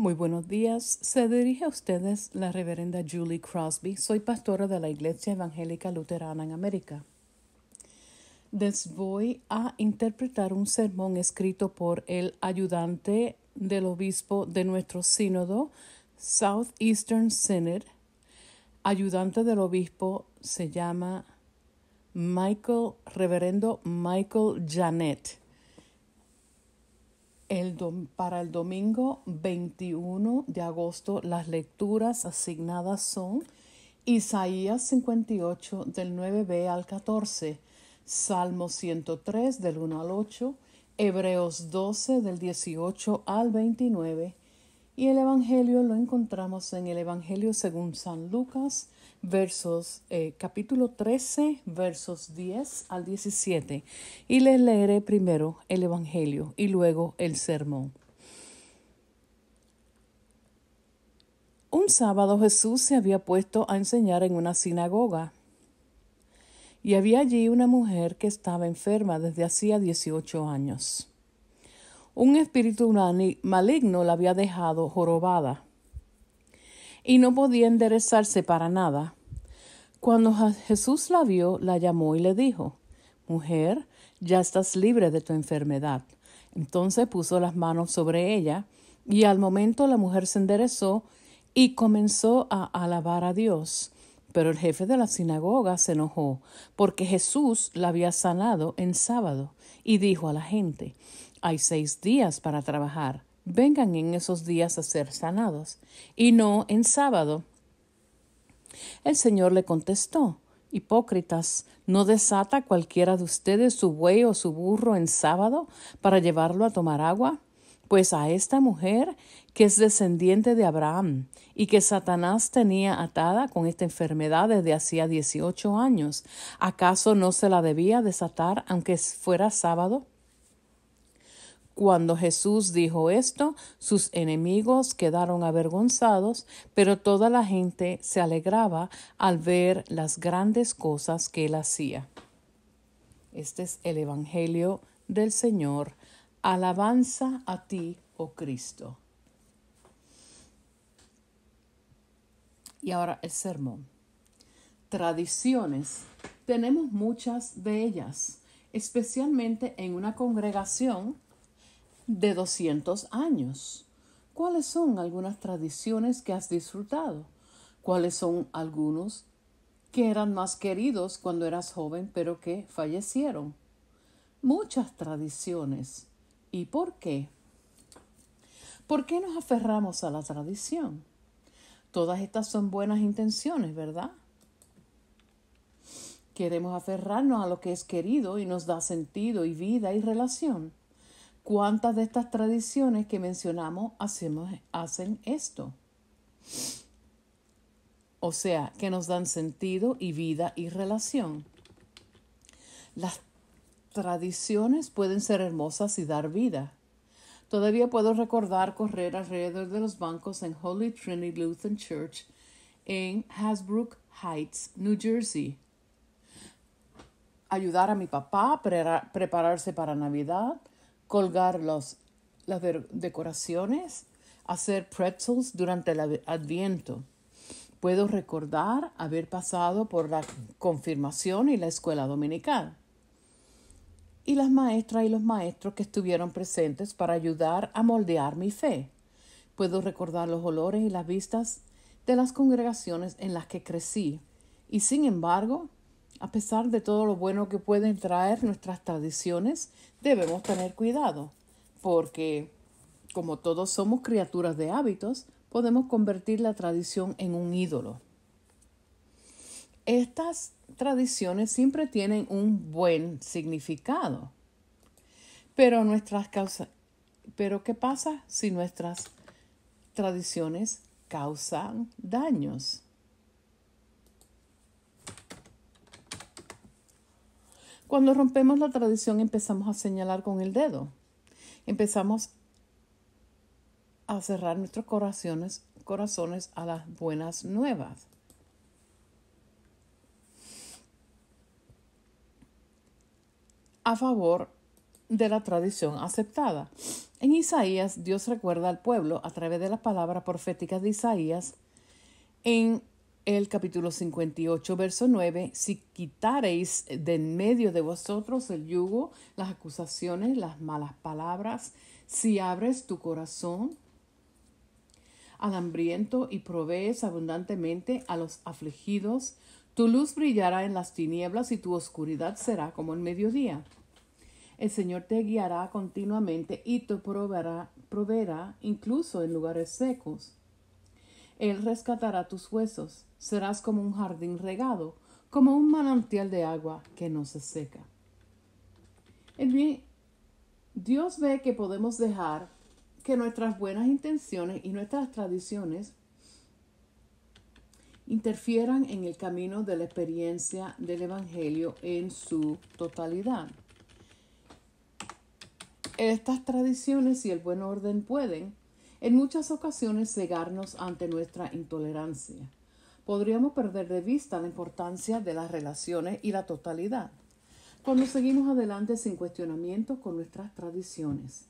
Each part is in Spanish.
Muy buenos días. Se dirige a ustedes la reverenda Julie Crosby. Soy pastora de la Iglesia Evangélica Luterana en América. Les voy a interpretar un sermón escrito por el ayudante del obispo de nuestro sínodo, Southeastern Synod. Ayudante del obispo se llama Michael, reverendo Michael Janet para el domingo 21 de agosto las lecturas asignadas son Isaías 58 del 9b al 14, Salmo 103 del 1 al 8, Hebreos 12 del 18 al 29, y el Evangelio lo encontramos en el Evangelio según San Lucas, versos, eh, capítulo 13, versos 10 al 17. Y les leeré primero el Evangelio y luego el sermón. Un sábado Jesús se había puesto a enseñar en una sinagoga. Y había allí una mujer que estaba enferma desde hacía 18 años un espíritu maligno la había dejado jorobada y no podía enderezarse para nada. Cuando Jesús la vio, la llamó y le dijo, Mujer, ya estás libre de tu enfermedad. Entonces puso las manos sobre ella, y al momento la mujer se enderezó y comenzó a alabar a Dios. Pero el jefe de la sinagoga se enojó, porque Jesús la había sanado en sábado, y dijo a la gente, hay seis días para trabajar. Vengan en esos días a ser sanados, y no en sábado. El Señor le contestó, Hipócritas, ¿no desata cualquiera de ustedes su buey o su burro en sábado para llevarlo a tomar agua? Pues a esta mujer, que es descendiente de Abraham y que Satanás tenía atada con esta enfermedad desde hacía dieciocho años, ¿acaso no se la debía desatar aunque fuera sábado? Cuando Jesús dijo esto, sus enemigos quedaron avergonzados, pero toda la gente se alegraba al ver las grandes cosas que él hacía. Este es el Evangelio del Señor. Alabanza a ti, oh Cristo. Y ahora el sermón. Tradiciones. Tenemos muchas de ellas, especialmente en una congregación de 200 años. ¿Cuáles son algunas tradiciones que has disfrutado? ¿Cuáles son algunos que eran más queridos cuando eras joven pero que fallecieron? Muchas tradiciones. ¿Y por qué? ¿Por qué nos aferramos a la tradición? Todas estas son buenas intenciones, ¿verdad? Queremos aferrarnos a lo que es querido y nos da sentido y vida y relación. ¿Cuántas de estas tradiciones que mencionamos hacemos, hacen esto? O sea, que nos dan sentido y vida y relación. Las tradiciones pueden ser hermosas y dar vida. Todavía puedo recordar correr alrededor de los bancos en Holy Trinity Lutheran Church en Hasbrook Heights, New Jersey. Ayudar a mi papá a prepararse para Navidad, colgar las decoraciones, hacer pretzels durante el adviento. Puedo recordar haber pasado por la confirmación y la escuela dominical. Y las maestras y los maestros que estuvieron presentes para ayudar a moldear mi fe. Puedo recordar los olores y las vistas de las congregaciones en las que crecí. Y sin embargo, a pesar de todo lo bueno que pueden traer nuestras tradiciones, debemos tener cuidado, porque como todos somos criaturas de hábitos, podemos convertir la tradición en un ídolo. Estas tradiciones siempre tienen un buen significado, pero nuestras causas... Pero ¿qué pasa si nuestras tradiciones causan daños? Cuando rompemos la tradición empezamos a señalar con el dedo. Empezamos a cerrar nuestros corazones, corazones a las buenas nuevas. A favor de la tradición aceptada. En Isaías, Dios recuerda al pueblo a través de las palabras proféticas de Isaías en el capítulo 58, verso 9, si quitareis de en medio de vosotros el yugo, las acusaciones, las malas palabras, si abres tu corazón al hambriento y provees abundantemente a los afligidos, tu luz brillará en las tinieblas y tu oscuridad será como el mediodía. El Señor te guiará continuamente y te proveerá, proveerá incluso en lugares secos él rescatará tus huesos, serás como un jardín regado, como un manantial de agua que no se seca. En Dios ve que podemos dejar que nuestras buenas intenciones y nuestras tradiciones interfieran en el camino de la experiencia del Evangelio en su totalidad. Estas tradiciones y el buen orden pueden en muchas ocasiones cegarnos ante nuestra intolerancia. Podríamos perder de vista la importancia de las relaciones y la totalidad. Cuando seguimos adelante sin cuestionamiento con nuestras tradiciones,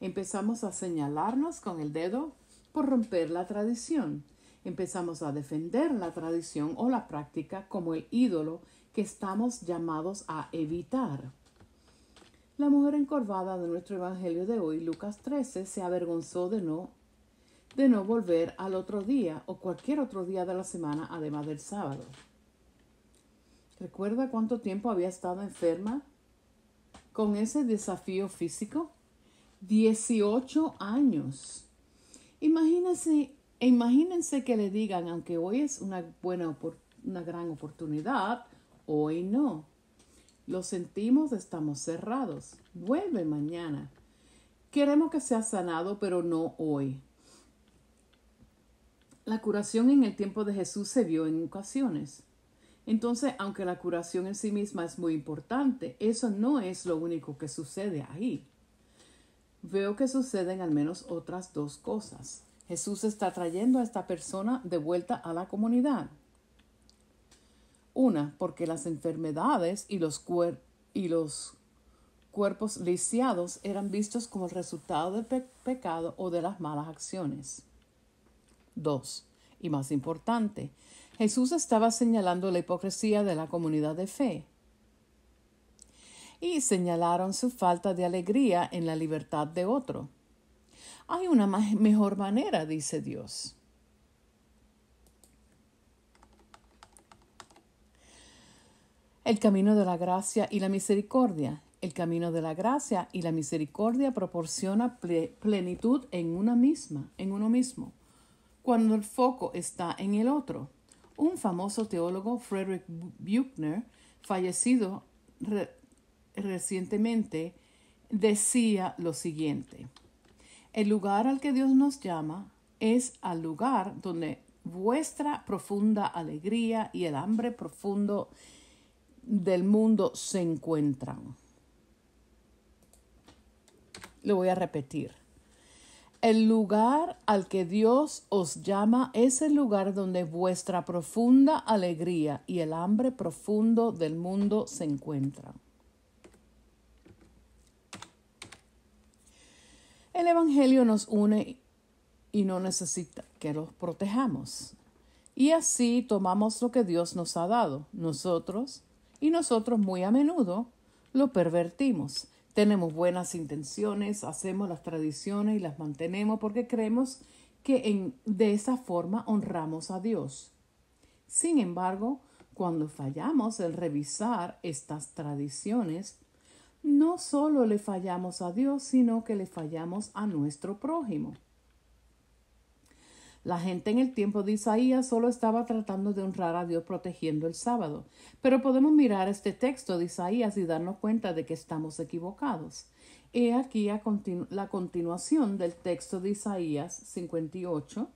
empezamos a señalarnos con el dedo por romper la tradición. Empezamos a defender la tradición o la práctica como el ídolo que estamos llamados a evitar. La mujer encorvada de nuestro Evangelio de hoy, Lucas 13, se avergonzó de no, de no volver al otro día o cualquier otro día de la semana, además del sábado. ¿Recuerda cuánto tiempo había estado enferma con ese desafío físico? 18 años. Imagínense, imagínense que le digan, aunque hoy es una buena una gran oportunidad, hoy no. Lo sentimos, estamos cerrados. Vuelve mañana. Queremos que sea sanado, pero no hoy. La curación en el tiempo de Jesús se vio en ocasiones. Entonces, aunque la curación en sí misma es muy importante, eso no es lo único que sucede ahí. Veo que suceden al menos otras dos cosas. Jesús está trayendo a esta persona de vuelta a la comunidad. Una, porque las enfermedades y los, y los cuerpos lisiados eran vistos como el resultado del pecado o de las malas acciones. Dos, y más importante, Jesús estaba señalando la hipocresía de la comunidad de fe y señalaron su falta de alegría en la libertad de otro. Hay una mejor manera, dice Dios. El camino de la gracia y la misericordia. El camino de la gracia y la misericordia proporciona plenitud en una misma, en uno mismo, cuando el foco está en el otro. Un famoso teólogo, Frederick Buechner, fallecido recientemente, decía lo siguiente. El lugar al que Dios nos llama es al lugar donde vuestra profunda alegría y el hambre profundo del mundo se encuentran. Lo voy a repetir. El lugar al que Dios os llama es el lugar donde vuestra profunda alegría y el hambre profundo del mundo se encuentran. El Evangelio nos une y no necesita que los protejamos. Y así tomamos lo que Dios nos ha dado. Nosotros y nosotros muy a menudo lo pervertimos. Tenemos buenas intenciones, hacemos las tradiciones y las mantenemos porque creemos que en, de esa forma honramos a Dios. Sin embargo, cuando fallamos en revisar estas tradiciones, no solo le fallamos a Dios, sino que le fallamos a nuestro prójimo. La gente en el tiempo de Isaías solo estaba tratando de honrar a Dios protegiendo el sábado, pero podemos mirar este texto de Isaías y darnos cuenta de que estamos equivocados. He aquí la continuación del texto de Isaías 58,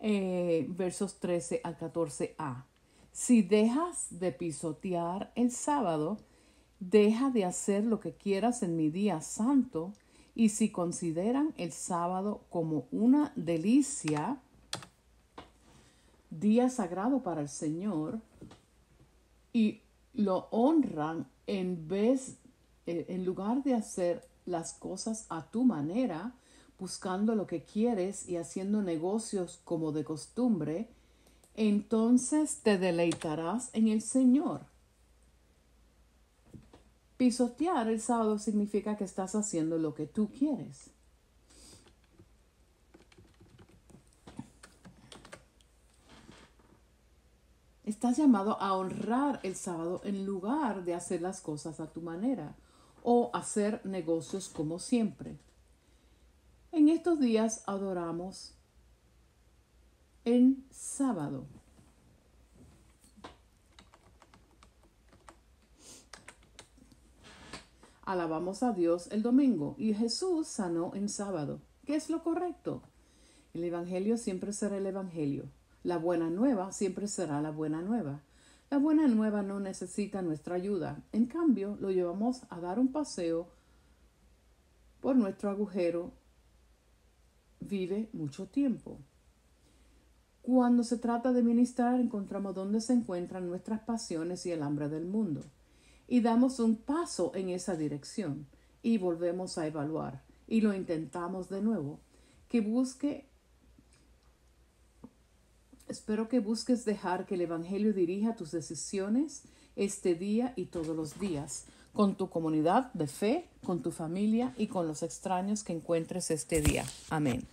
eh, versos 13 al 14a. Si dejas de pisotear el sábado, deja de hacer lo que quieras en mi día santo, y si consideran el sábado como una delicia, día sagrado para el Señor, y lo honran en vez, eh, en lugar de hacer las cosas a tu manera, buscando lo que quieres y haciendo negocios como de costumbre, entonces te deleitarás en el Señor Pisotear el sábado significa que estás haciendo lo que tú quieres. Estás llamado a honrar el sábado en lugar de hacer las cosas a tu manera o hacer negocios como siempre. En estos días adoramos en sábado. Alabamos a Dios el domingo y Jesús sanó en sábado. ¿Qué es lo correcto? El Evangelio siempre será el Evangelio. La buena nueva siempre será la buena nueva. La buena nueva no necesita nuestra ayuda. En cambio, lo llevamos a dar un paseo por nuestro agujero. Vive mucho tiempo. Cuando se trata de ministrar, encontramos dónde se encuentran nuestras pasiones y el hambre del mundo y damos un paso en esa dirección y volvemos a evaluar y lo intentamos de nuevo. Que busque, espero que busques dejar que el Evangelio dirija tus decisiones este día y todos los días, con tu comunidad de fe, con tu familia y con los extraños que encuentres este día. Amén.